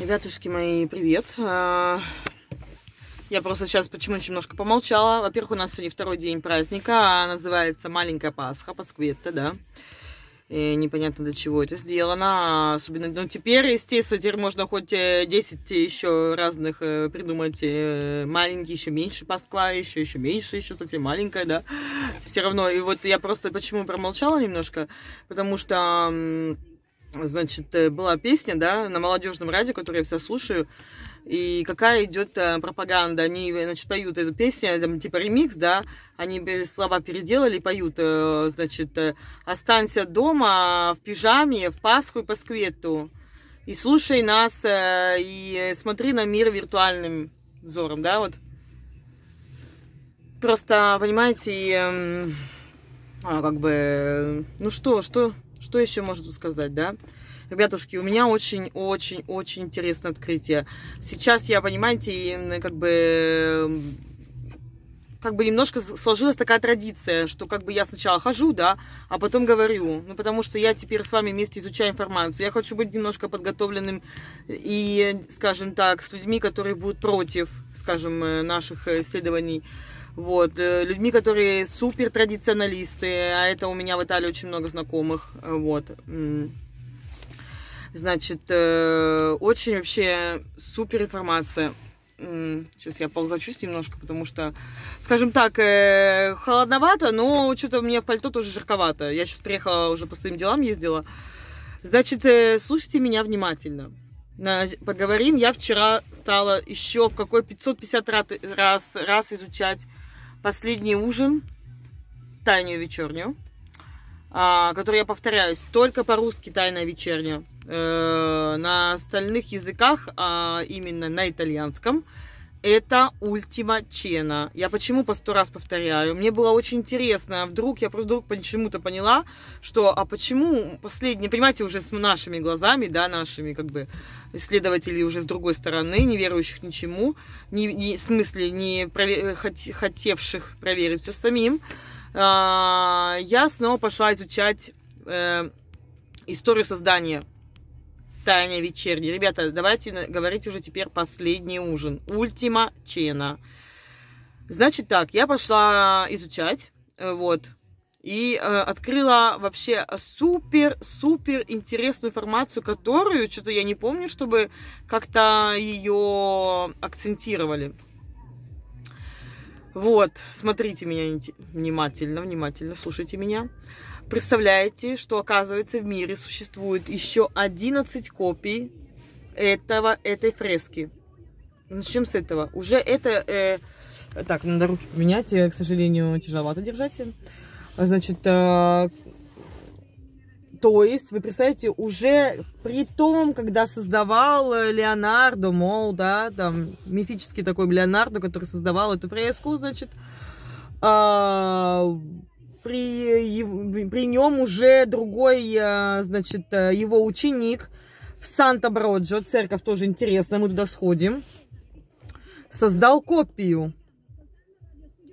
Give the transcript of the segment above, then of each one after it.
Ребятушки мои, привет. А, я просто сейчас почему то немножко помолчала. Во-первых, у нас сегодня второй день праздника. А называется «Маленькая Пасха», Паскветта, да. И непонятно, для чего это сделано. А особенно, ну, теперь, естественно, теперь можно хоть 10 э, еще разных э, придумать. Э, Маленький, еще меньше Пасква, еще, еще меньше, еще совсем маленькая, да. Все равно. И вот я просто почему промолчала немножко, потому что значит, э, была песня, да, на молодежном радио, которую я все слушаю, и какая идет э, пропаганда. Они, значит, поют эту песню, э, там, типа ремикс, да, они слова переделали поют, значит, «Останься дома в пижаме, в Пасху и Пасквету, и слушай нас, и смотри на мир виртуальным взором», да, вот. Просто, понимаете, и, эм, а, как бы, ну что, что, что еще можно сказать, да? Ребятушки, у меня очень-очень-очень интересное открытие. Сейчас я, понимаете, как бы как бы немножко сложилась такая традиция, что как бы я сначала хожу, да, а потом говорю. Ну, потому что я теперь с вами вместе изучаю информацию. Я хочу быть немножко подготовленным и, скажем так, с людьми, которые будут против, скажем, э, наших э, исследований вот, э, людьми, которые супер традиционалисты, а это у меня в Италии очень много знакомых, э, вот. Значит, э, очень вообще супер информация. Сейчас я полгочусь немножко, потому что, скажем так, холодновато, но что-то мне в пальто тоже жарковато. Я сейчас приехала уже по своим делам, ездила. Значит, слушайте меня внимательно. Поговорим. Я вчера стала еще в какой 550 раз, раз изучать последний ужин «Тайную вечернюю, а, который я повторяюсь, только по-русски «Тайная вечерняя э, На остальных языках, а именно на итальянском – это Ультима Чена. Я почему по сто раз повторяю? Мне было очень интересно. Вдруг я просто вдруг почему-то поняла, что а почему последние, понимаете, уже с нашими глазами, да, нашими как бы исследователей уже с другой стороны, не верующих ничему, не, не, в смысле не провер, хот, хотевших проверить все самим, э, я снова пошла изучать э, историю создания Таня вечерний. Ребята, давайте говорить уже теперь последний ужин. Ультима чена. Значит так, я пошла изучать, э, вот, и э, открыла вообще супер-супер интересную информацию, которую что-то я не помню, чтобы как-то ее акцентировали. Вот, смотрите меня внимательно, внимательно, слушайте меня. Представляете, что оказывается в мире существует еще 11 копий этого, этой фрески. Начнем с этого. Уже это... Э... Так, надо руки поменять, к сожалению, тяжеловато держать. Значит, э... то есть, вы представляете, уже при том, когда создавал э, Леонардо, мол, да, там, мифический такой Леонардо, который создавал эту фреску, значит, э при, при нем уже другой, э, значит, э, его ученик в Санта-Броджо, церковь тоже интересная, мы туда сходим, создал копию,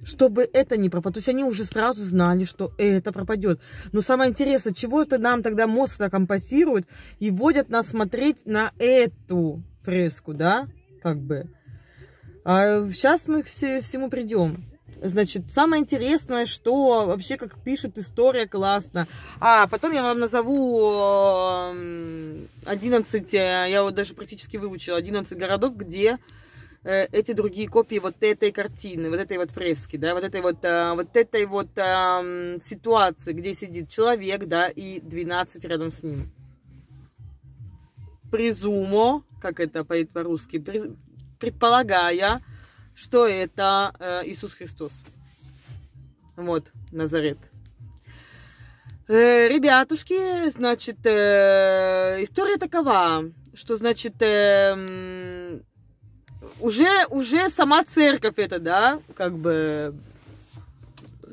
чтобы это не пропало. То есть они уже сразу знали, что это пропадет. Но самое интересное, чего это нам тогда мозг так компасирует и вводят нас смотреть на эту фреску, да, как бы. А сейчас э, мы к всему придем. Значит, самое интересное, что вообще как пишет история, классно. А, потом я вам назову 11, эм, э, я вот даже практически выучила, 11 городов, где э, эти другие копии вот этой картины, вот этой вот фрески, да, вот этой вот, э, вот этой вот эм, ситуации, где сидит человек, да, и 12 рядом с ним. Призумо, как это по-русски, предполагая, что это э, Иисус Христос. Вот, Назарет. Э, ребятушки, значит, э, история такова, что, значит, уже, уже сама церковь это, да, как бы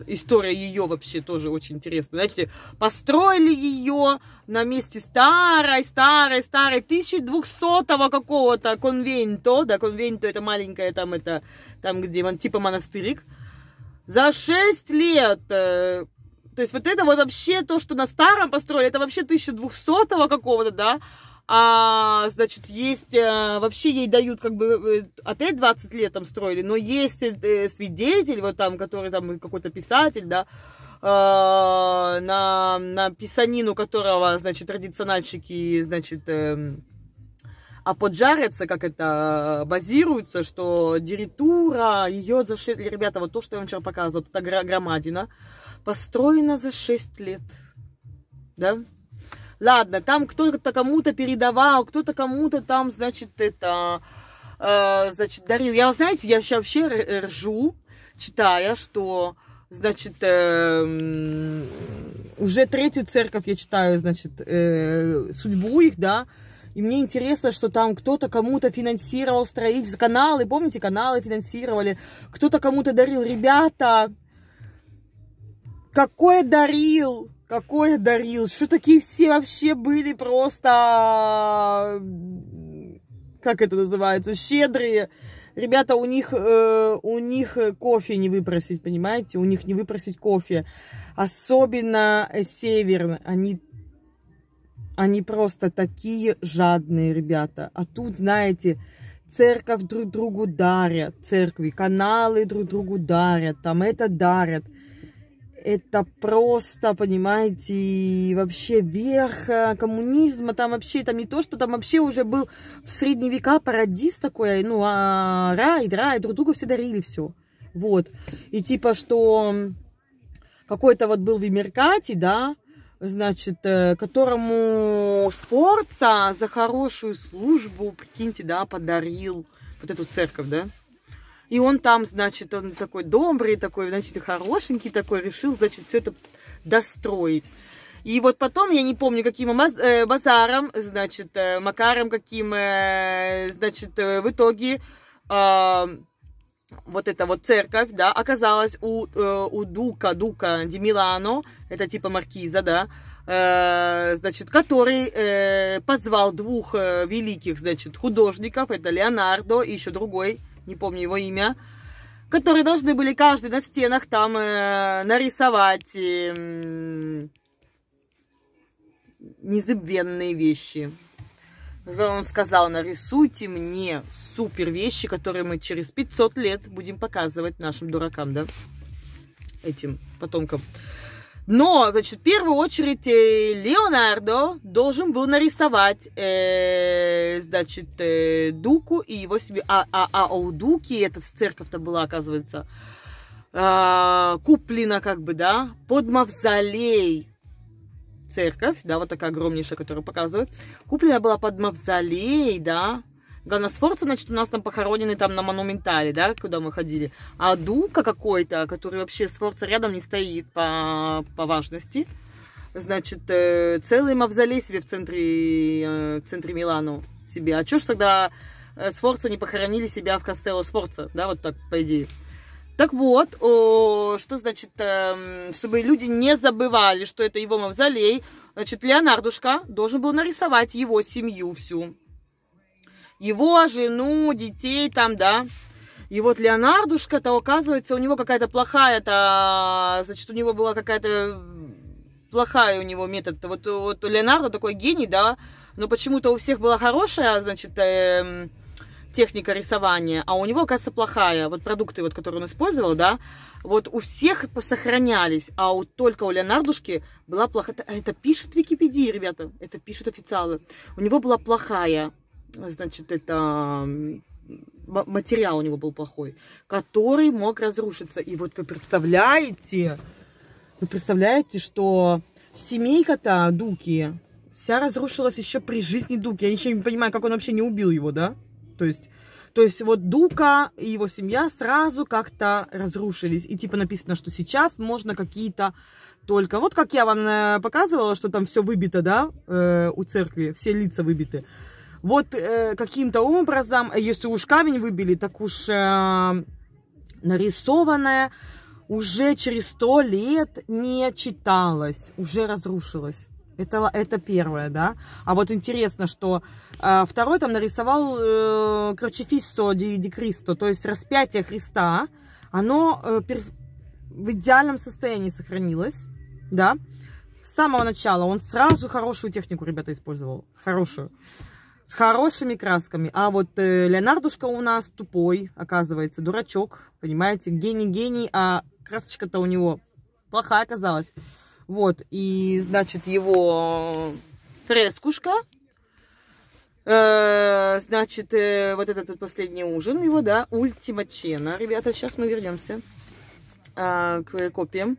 история ее вообще тоже очень интересная. Знаете, построили ее на месте старой, старой, старой 1200 какого-то конвенто, да, конвенто это маленькая там, это, там где, типа монастырик, за 6 лет э, то есть вот это вот вообще то, что на старом построили, это вообще 1200 какого-то, да, а, значит, есть, э, вообще ей дают, как бы, э, опять 20 лет там строили, но есть э, свидетель, вот там, который там какой-то писатель, да, на, на писанину которого, значит, традициональщики, значит, а эм, поджарятся, как это базируется, что диритура, ее за 6... Ребята, вот то, что я вам вчера показывала, тут громадина, построена за 6 лет. Да? Ладно, там кто-то кому-то передавал, кто-то кому-то там, значит, это, э, значит, дарил. Я, знаете, я сейчас вообще ржу, читая, что, значит, э, уже третью церковь я читаю, значит, э, судьбу их, да, и мне интересно, что там кто-то кому-то финансировал строительство, каналы, помните, каналы финансировали, кто-то кому-то дарил. Ребята, какое дарил? Какой Дарил? Что такие все вообще были просто... Как это называется? Щедрые. Ребята, у них, э, у них э, кофе не выпросить, понимаете? У них не выпросить кофе. Особенно э, северные. Они, они просто такие жадные, ребята. А тут, знаете, церковь друг другу дарят. Церкви, каналы друг другу дарят. Там это дарят это просто, понимаете, вообще верх э, коммунизма, там вообще, там не то, что там вообще уже был в средние века парадиз такой, ну, а, рай, рай, друг другу все дарили все, вот, и типа, что какой-то вот был в Эмеркате, да, значит, э, которому Сфорца за хорошую службу, прикиньте, да, подарил вот эту церковь, да, и он там, значит, он такой добрый, такой, значит, хорошенький такой, решил, значит, все это достроить. И вот потом, я не помню, каким э, базаром, значит, э, макаром каким, э, значит, в итоге вот эта вот церковь, да, оказалась у, у Дука, Дука Ди Милано, это типа маркиза, да, значит, который позвал двух великих, значит, художников, это Леонардо и еще другой не помню его имя, которые должны были каждый на стенах там э, нарисовать э, незабвенные вещи. Он сказал, нарисуйте мне супер вещи, которые мы через 500 лет будем показывать нашим дуракам, да, этим потомкам. Но, значит, в первую очередь э, Леонардо должен был нарисовать, э, значит, э, Дуку и его себе... А, а, а у Дуки, эта церковь-то была, оказывается, э, куплена как бы, да, под мавзолей церковь, да, вот такая огромнейшая, которую показывают. Куплена была под мавзолей, да, Сфорца, значит, у нас там похоронены там на Монументале, да, куда мы ходили. А Дука какой-то, который вообще Сфорца рядом не стоит по, по важности. Значит, э, целый мавзолей себе в центре, э, в центре Милану себе. А чё ж тогда э, Сфорца не похоронили себя в Кастелло Сфорца, да, вот так, по идее. Так вот, о, что значит, э, чтобы люди не забывали, что это его мавзолей, значит, Леонардушка должен был нарисовать его семью всю его жену, детей там, да. И вот Леонардушка-то, оказывается, у него какая-то плохая-то, значит, у него была какая-то плохая у него метод. Вот, вот Леонардо такой гений, да, но почему-то у всех была хорошая, значит, эм, техника рисования, а у него, оказывается, плохая. Вот продукты, вот, которые он использовал, да, вот у всех сохранялись, а вот только у Леонардушки была плохая. Это, это пишет в Википедии, ребята, это пишут официалы. У него была плохая значит, это материал у него был плохой, который мог разрушиться. И вот вы представляете, вы представляете, что семейка-то Дуки вся разрушилась еще при жизни Дуки. Я ничего не понимаю, как он вообще не убил его, да? То есть... То есть вот Дука и его семья сразу как-то разрушились. И типа написано, что сейчас можно какие-то только... Вот как я вам э, показывала, что там все выбито, да, э, у церкви, все лица выбиты вот э, каким-то образом, э, если уж камень выбили, так уж э, нарисованное уже через сто лет не читалось, уже разрушилось. Это, это первое, да. А вот интересно, что э, второй там нарисовал э, Крочефиссо ди, ди Кристо, то есть распятие Христа. Оно э, пер, в идеальном состоянии сохранилось, да. С самого начала он сразу хорошую технику, ребята, использовал. Хорошую с хорошими красками. А вот э, Леонардушка у нас тупой, оказывается, дурачок, понимаете, гений-гений, а красочка-то у него плохая оказалась. Вот, и, значит, его фрескушка, э, значит, э, вот этот, этот последний ужин его, да, Ультимачена. Ребята, сейчас мы вернемся э, к копиям.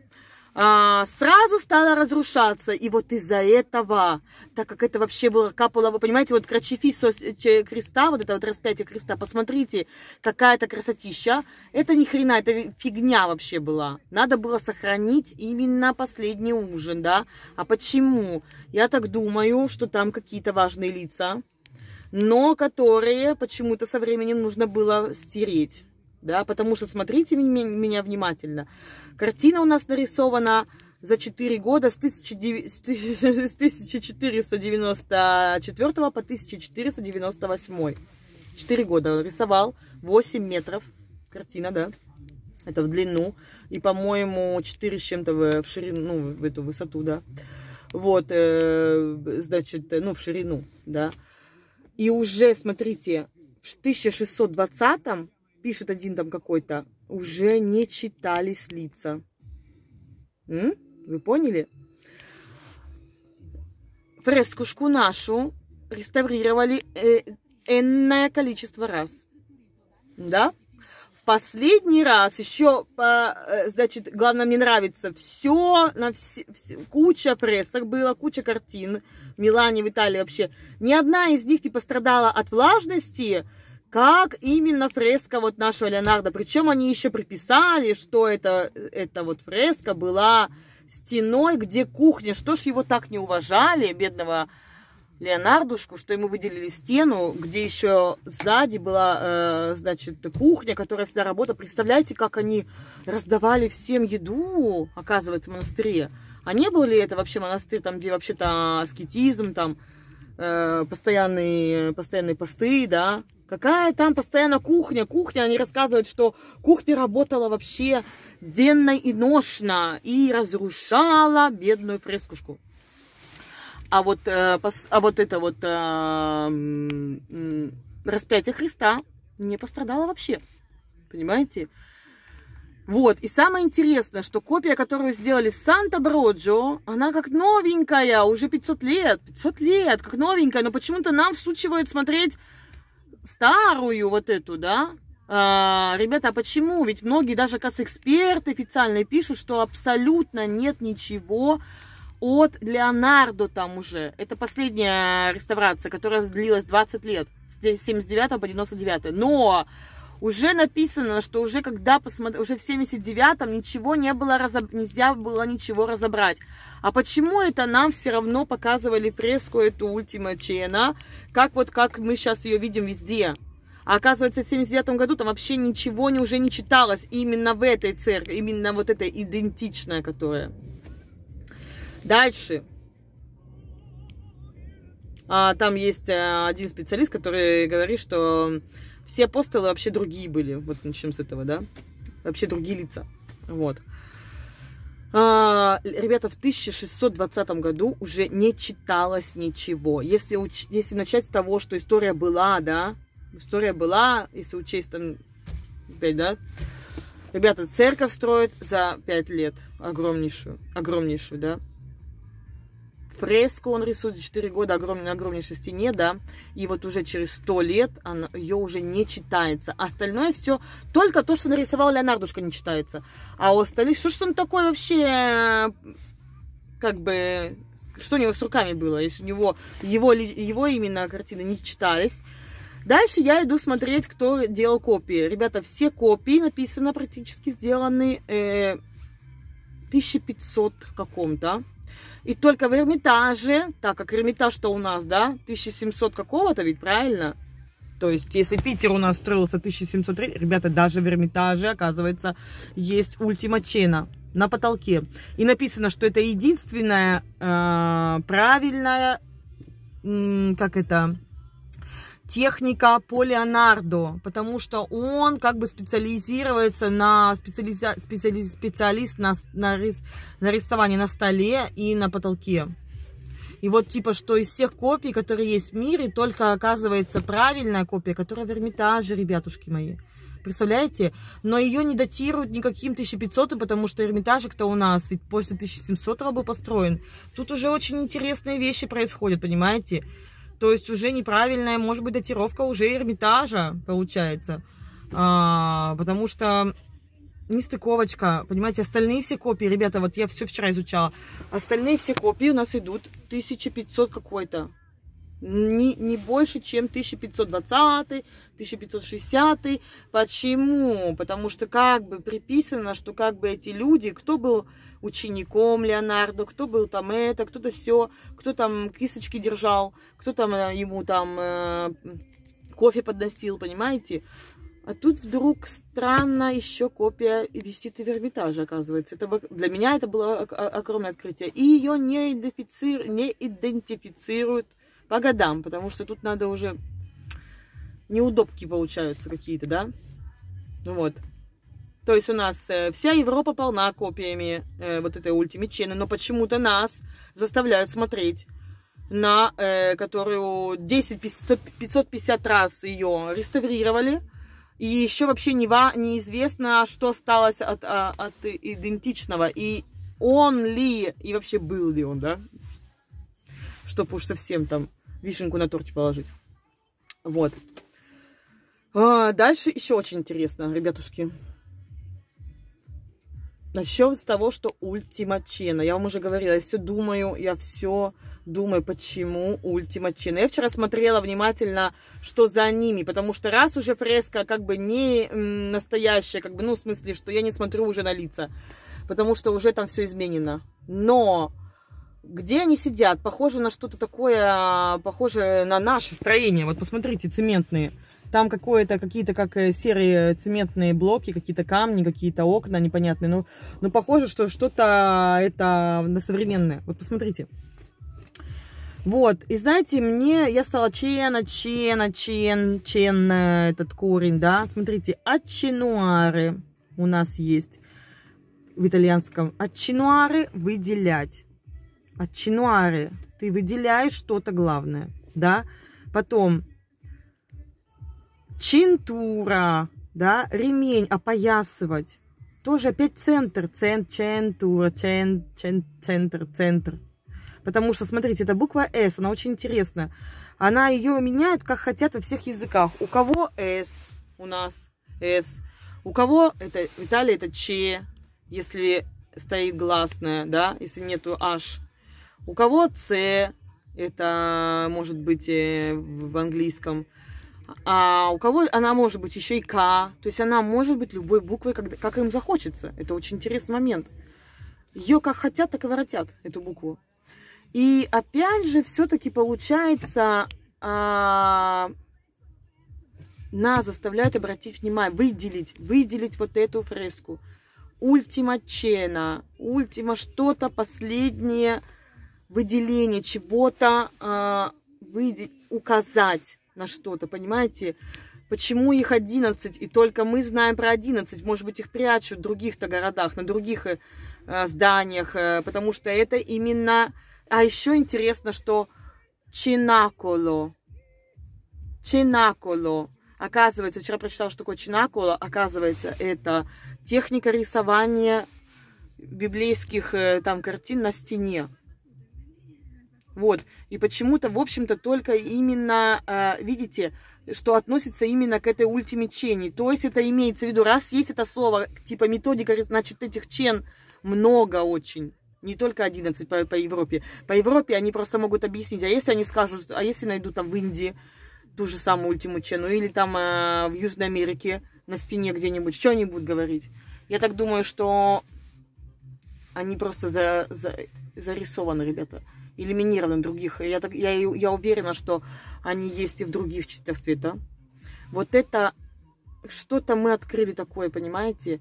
А, сразу стала разрушаться. И вот из-за этого, так как это вообще было капало, вы понимаете, вот крачефис креста, вот это вот распятие креста, посмотрите, какая-то красотища. Это ни хрена, это фигня вообще была. Надо было сохранить именно последний ужин, да. А почему? Я так думаю, что там какие-то важные лица, но которые почему-то со временем нужно было стереть да, потому что смотрите меня внимательно. Картина у нас нарисована за 4 года с 1494 по 1498. 4 года он рисовал, 8 метров картина, да, это в длину, и, по-моему, 4 с чем-то в ширину, ну, в эту высоту, да, вот, э, значит, э, ну, в ширину, да. И уже, смотрите, в 1620 пишет один там какой-то, уже не читались лица. М? Вы поняли? Фрескушку нашу реставрировали э, энное количество раз. Да? В последний раз еще, э, значит, главное, мне нравится, все, на все, все куча фресок было, куча картин в Милане, в Италии вообще. Ни одна из них не пострадала от влажности, как именно фреска вот нашего Леонардо. Причем они еще приписали, что это, эта вот фреска была стеной, где кухня. Что ж его так не уважали, бедного Леонардушку, что ему выделили стену, где еще сзади была, э, значит, кухня, которая всегда работала. Представляете, как они раздавали всем еду, оказывается, в монастыре. А не был ли это вообще монастырь, там, где вообще-то аскетизм, там, Э, постоянные, постоянные посты, да. Какая там постоянно кухня? Кухня, они рассказывают, что кухня работала вообще денно и ношно и разрушала бедную фрескушку. А вот, э, пос, а вот это вот э, распятие Христа не пострадало вообще. Понимаете? Вот, и самое интересное, что копия, которую сделали в Санта-Броджо, она как новенькая, уже 500 лет, 500 лет, как новенькая, но почему-то нам всучивают смотреть старую вот эту, да? А, ребята, а почему? Ведь многие даже эксперты официально пишут, что абсолютно нет ничего от Леонардо там уже. Это последняя реставрация, которая длилась 20 лет, с 79 по 99. Но уже написано, что уже когда посмотрел, уже в 79-м ничего не было, разоб... нельзя было ничего разобрать. А почему это нам все равно показывали фреску эту Ультима Чена, как вот как мы сейчас ее видим везде? А оказывается, в 79 году там вообще ничего не, уже не читалось именно в этой церкви, именно вот эта идентичная, которая. Дальше. А, там есть э, один специалист, который говорит, что все апостолы вообще другие были. Вот начнем с этого, да? Вообще другие лица. Вот. А, ребята, в 1620 году уже не читалось ничего. Если, уч... если начать с того, что история была, да, история была, если учесть там, опять, да, ребята, церковь строит за 5 лет, огромнейшую, огромнейшую, да, фреску он рисует за 4 года, огромной, на огромнейшей стене, да, и вот уже через 100 лет она, ее уже не читается. Остальное все, только то, что нарисовал Леонардушка, не читается. А у остальных, что ж он такой вообще, э, как бы, что у него с руками было, если у него, его, его именно картины не читались. Дальше я иду смотреть, кто делал копии. Ребята, все копии написано практически сделаны э, 1500 каком-то, и только в Эрмитаже, так как Эрмитаж-то у нас, да, 1700 какого-то ведь, правильно? То есть, если Питер у нас строился 1703, ребята, даже в Эрмитаже, оказывается, есть Ультима Чена на потолке. И написано, что это единственная э, правильная, э, как это, техника по потому что он как бы специализируется на специализа, специали, специалист на, на, рис, на рисовании на столе и на потолке. И вот типа, что из всех копий, которые есть в мире, только оказывается правильная копия, которая в Эрмитаже, ребятушки мои. Представляете? Но ее не датируют никаким 1500, потому что Эрмитажик-то у нас ведь после 1700 был построен. Тут уже очень интересные вещи происходят, понимаете? То есть уже неправильная, может быть, датировка уже Эрмитажа получается. А, потому что нестыковочка, понимаете, остальные все копии, ребята, вот я все вчера изучала, остальные все копии у нас идут 1500 какой-то. Не, не больше, чем 1520, 1560. Почему? Потому что как бы приписано, что как бы эти люди, кто был учеником Леонардо, кто был там это, кто-то все, кто там кисточки держал, кто там э, ему там э, кофе подносил, понимаете? А тут вдруг странно еще копия висит и в Эрмитаже, оказывается. Это, для меня это было огромное открытие. И ее не, идентифици... не идентифицируют по годам, потому что тут надо уже неудобки получаются какие-то, да? Ну вот. То есть у нас э, вся Европа полна копиями э, вот этой Ultimate но почему-то нас заставляют смотреть на э, которую 10 550 раз ее реставрировали. И еще вообще не, неизвестно, что осталось от, а, от идентичного. И он ли, и вообще был ли он, да? Чтобы уж совсем там вишенку на торте положить. Вот. А, дальше еще очень интересно, ребятушки. Начнем с того, что ультимачена. Я вам уже говорила, я все думаю, я все думаю, почему ультимачена. Я вчера смотрела внимательно, что за ними, потому что раз уже фреска как бы не настоящая, как бы, ну, в смысле, что я не смотрю уже на лица, потому что уже там все изменено. Но где они сидят? Похоже на что-то такое, а, похоже на наше строение. Вот посмотрите, цементные. Там какое-то, какие-то как э, серые э, цементные блоки, какие-то камни, какие-то окна непонятные. Но, ну, но ну, похоже, что что-то это современное. Вот посмотрите. Вот, и знаете, мне, я стала чена, чена, чен, чен, э, этот корень, да, смотрите, отчинуары у нас есть в итальянском. Отчинуары выделять. Отчинуары, ты выделяешь что-то главное, да. Потом чинтура, да, ремень опоясывать. Тоже опять центр, цент, чентура, чен, чен, центр, центр. Потому что, смотрите, это буква С, она очень интересная. Она ее меняет, как хотят во всех языках. У кого С у нас, С. У кого это, в Италии это Ч, если стоит гласная, да, если нету H. У кого С, это может быть э, в английском а у кого она может быть еще и К, то есть она может быть любой буквой, когда, как им захочется. Это очень интересный момент. Ее как хотят, так и воротят, эту букву. И опять же, все-таки получается, а, нас заставляют обратить внимание, выделить, выделить вот эту фреску. Ультима чена, ультима что-то, последнее выделение чего-то, а, выделить, указать на что-то, понимаете? Почему их 11, и только мы знаем про 11? Может быть, их прячут в других-то городах, на других э, э зданиях, э, потому что это именно... А еще интересно, что чинаколо. Чинаколо. Оказывается, вчера прочитала, что такое чинаколо. Оказывается, это техника рисования библейских э, там картин на стене. Вот. И почему-то, в общем-то, только именно, э, видите, что относится именно к этой ультиме чени. То есть это имеется в виду, раз есть это слово, типа методика, значит, этих чен много очень. Не только 11 по, по Европе. По Европе они просто могут объяснить. А если они скажут, а если найдут там в Индии ту же самую ультиму чену, или там э, в Южной Америке на стене где-нибудь, что они будут говорить? Я так думаю, что они просто за, за, зарисованы, ребята элиминированы других. Я, так, я, я уверена, что они есть и в других частях света. Вот это что-то мы открыли такое, понимаете?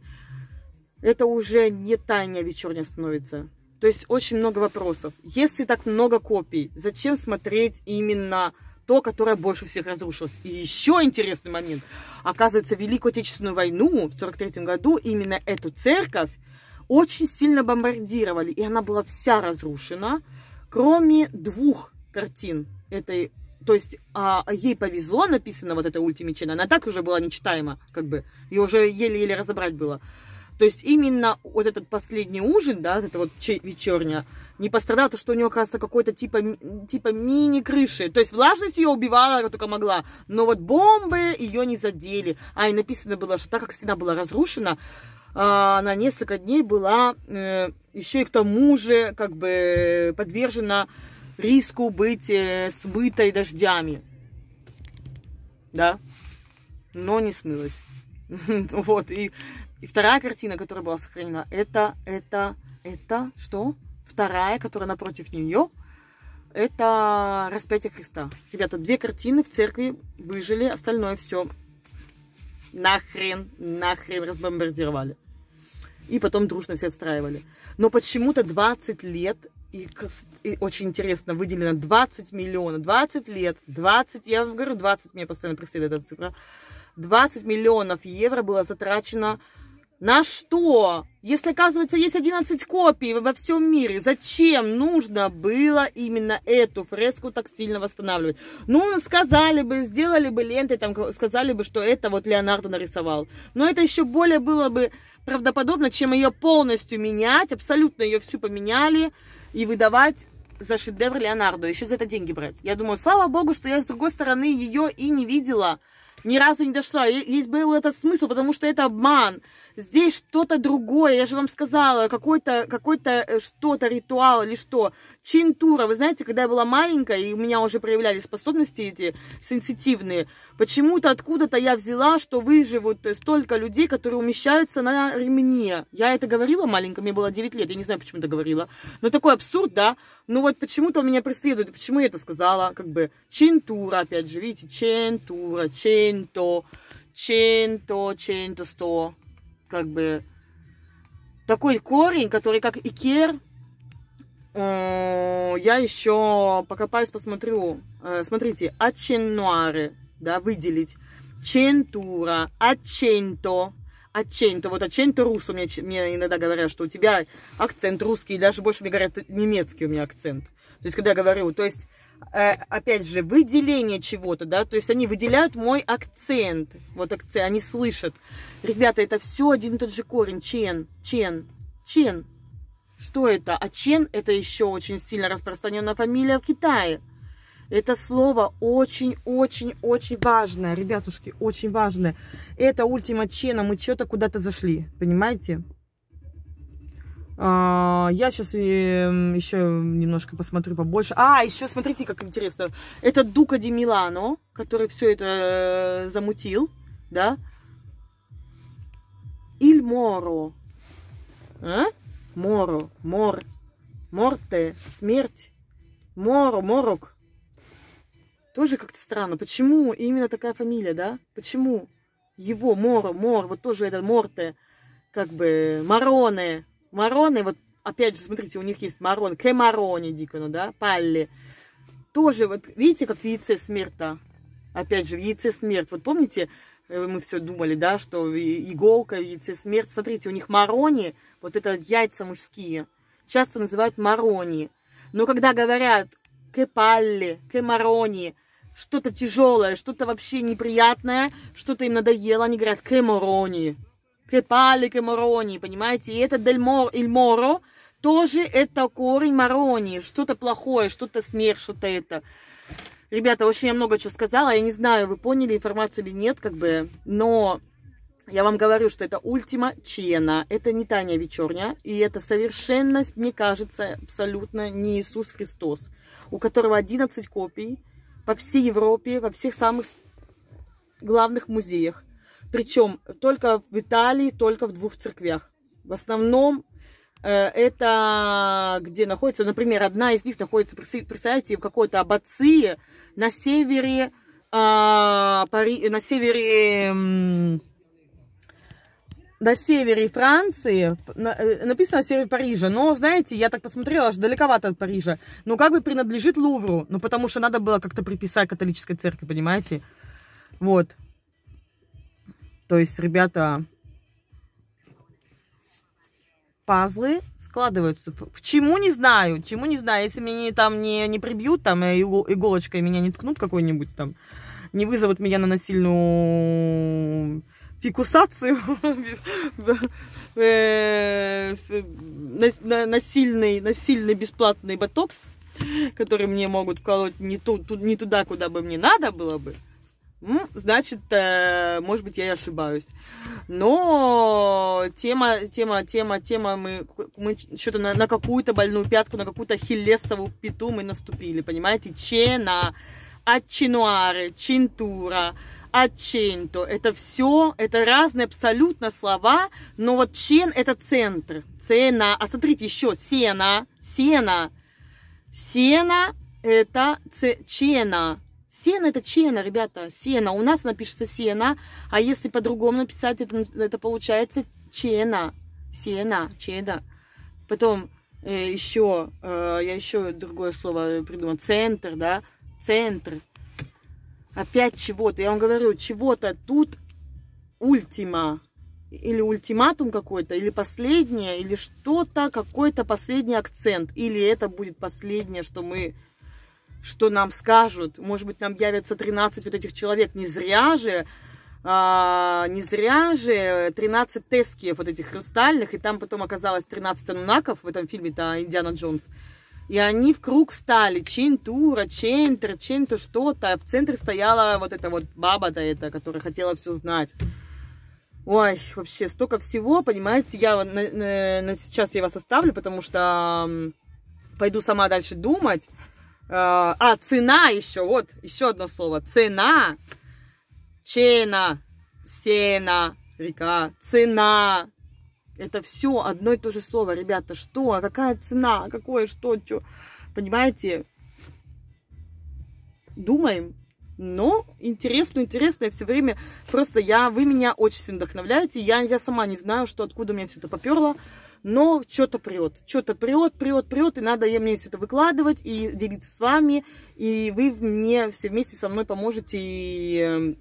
Это уже не тайня вечерняя становится. То есть очень много вопросов. Если так много копий, зачем смотреть именно то, которое больше всех разрушилось? И еще интересный момент. Оказывается, Великую Отечественную войну в 1943 году именно эту церковь очень сильно бомбардировали, и она была вся разрушена кроме двух картин этой то есть а, ей повезло, написано вот эта ультимичина, она так уже была нечитаема, как бы, ее уже еле-еле разобрать было. То есть именно вот этот последний ужин, да, вот это вот вечерня, не пострадал, то что у нее, кажется, какой-то типа, типа мини-крыши. То есть влажность ее убивала, как только могла, но вот бомбы ее не задели. А, и написано было, что так как стена была разрушена, а, на несколько дней была э, еще и к тому же как бы подвержена риску быть э, смытой дождями. Да, но не смылась. Вот, и, и вторая картина, которая была сохранена, это, это, это, что? Вторая, которая напротив нее, это распятие Христа. Ребята, две картины в церкви выжили, остальное все нахрен, нахрен разбомбардировали и потом дружно все отстраивали. Но почему-то 20 лет, и, и очень интересно, выделено 20 миллионов, 20 лет, 20, я говорю 20, мне постоянно преследует эта цифра, 20 миллионов евро было затрачено на что? Если, оказывается, есть 11 копий во всем мире, зачем нужно было именно эту фреску так сильно восстанавливать? Ну, сказали бы, сделали бы ленты, там, сказали бы, что это вот Леонардо нарисовал. Но это еще более было бы правдоподобно, чем ее полностью менять, абсолютно ее всю поменяли и выдавать за шедевр Леонардо, еще за это деньги брать. Я думаю, слава богу, что я с другой стороны ее и не видела ни разу не дошла. есть был этот смысл, потому что это обман. Здесь что-то другое, я же вам сказала, какой-то какой, какой э, что-то ритуал или что. Чинтура, вы знаете, когда я была маленькая, и у меня уже проявляли способности эти сенситивные, почему-то откуда-то я взяла, что выживут э, столько людей, которые умещаются на ремне. Я это говорила маленькая, мне было 9 лет, я не знаю, почему это говорила. Но такой абсурд, да? Ну вот почему-то меня преследует, почему я это сказала, как бы, чинтура, опять же, видите, чинтура, чентура 100, 100, 100, 100. Как бы такой корень, который как икер. Э, я еще покопаюсь, посмотрю. Э, смотрите, аченуары, да, выделить. Чентура, аченто. Аченто, вот аченто русо, мне, мне иногда говорят, что у тебя акцент русский, даже больше мне говорят, немецкий у меня акцент. То есть, когда я говорю, то есть, Э, опять же, выделение чего-то, да, то есть они выделяют мой акцент, вот акцент, они слышат. Ребята, это все один и тот же корень, чен, чен, чен. Что это? А чен это еще очень сильно распространенная фамилия в Китае. Это слово очень-очень-очень важное, ребятушки, очень важное. Это ультима чена, мы что-то куда-то зашли, понимаете? А, я сейчас эм, еще немножко посмотрю побольше. А, еще смотрите, как интересно. Это Дука Ди Милано, который все это э, замутил, да? Иль Моро. А? Моро, мор, морте, смерть, моро, морок. Тоже как-то странно. Почему именно такая фамилия, да? Почему его, моро, мор, вот тоже это морте, как бы, мороне, Мароны, вот опять же, смотрите, у них есть марон, кемарони дикону, да, палли. Тоже, вот видите, как в яйце смерта. Опять же, в яйце смерть. Вот помните, э, мы все думали, да, что иголка, яйце смерть. Смотрите, у них марони, вот это яйца мужские, часто называют марони. Но когда говорят кепалли, кемарони, что-то тяжелое, что-то вообще неприятное, что-то им надоело, они говорят кеморони. Крепали к Морони, понимаете? И это Дель Мор, Моро, тоже это корень Морони. Что-то плохое, что-то смех, что-то это. Ребята, очень я много чего сказала. Я не знаю, вы поняли информацию или нет, как бы. Но я вам говорю, что это Ультима Чена, это не Таня Вечерня, и это совершенность, мне кажется, абсолютно не Иисус Христос, у которого 11 копий по всей Европе, во всех самых главных музеях. Причем только в Италии, только в двух церквях. В основном э, это где находится, например, одна из них находится, представляете, в какой-то Аббации на севере, а, Пари, на севере, на севере Франции, э, написано на севере Парижа, но, знаете, я так посмотрела, аж далековато от Парижа, но как бы принадлежит Лувру, ну, потому что надо было как-то приписать католической церкви, понимаете, вот. То есть, ребята, пазлы складываются. К чему не знаю, чему не знаю. Если меня там не, не прибьют, там э, иголочкой меня не ткнут какой-нибудь там, не вызовут меня на насильную фикусацию, э, насильный, насильный бесплатный ботокс, который мне могут вколоть не туда, куда бы мне надо было бы, значит, э, может быть, я и ошибаюсь. Но тема, тема, тема, тема, мы, мы что-то на, на какую-то больную пятку, на какую-то хилесовую пету мы наступили, понимаете? Чена, отчинуары, чинтура, Аченто. Это все, это разные абсолютно слова, но вот чен это центр, цена. А смотрите, еще сена, сена. Сена это ц, чена. Сена это чена, ребята, сена. У нас напишется сена, а если по-другому написать, это, это получается чена. Сена, чена. Потом э, еще, э, я еще другое слово придумала, центр, да, центр. Опять чего-то, я вам говорю, чего-то тут ультима, или ультиматум какой-то, или последнее, или что-то, какой-то последний акцент, или это будет последнее, что мы что нам скажут. Может быть, нам явятся 13 вот этих человек. Не зря же, а, не зря же 13 тескиев вот этих хрустальных. И там потом оказалось 13 анунаков в этом фильме-то «Индиана Джонс». И они в круг встали. чейн тура, Чентура, чейн то что-то. В центре стояла вот эта вот баба-то эта, которая хотела все знать. Ой, вообще столько всего, понимаете, я на, на, на сейчас я вас оставлю, потому что пойду сама дальше думать. Э, а, цена еще, вот, еще одно слово. Цена. Чена, сена, река, цена. Это все одно и то же слово, ребята. Что? А какая цена? А какое? Что? Что? Понимаете? Думаем. Но интересно, интересно, я все время просто я, вы меня очень вдохновляете, я, я сама не знаю, что откуда мне все это поперло, но что-то прет, что-то прет, прет, прет, и надо мне все это выкладывать и делиться с вами, и вы мне все вместе со мной поможете, и эм,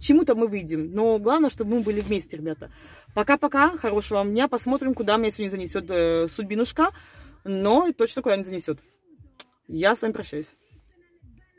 чему-то мы выйдем. Но главное, чтобы мы были вместе, ребята. Пока-пока, хорошего вам дня, посмотрим, куда меня сегодня занесет э, судьбинушка, но точно куда не занесет. Я с вами прощаюсь.